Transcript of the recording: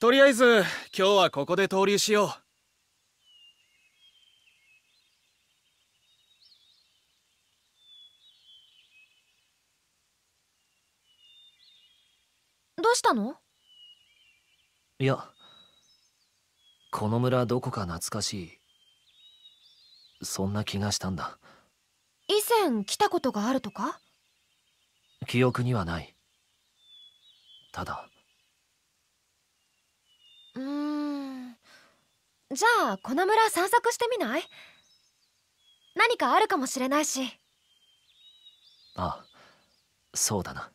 とりあえず今日はここで登竜しようどうしたのいやこの村どこか懐かしいそんな気がしたんだ以前来たことがあるとか記憶にはないただじゃあこの村散策してみない何かあるかもしれないしああそうだな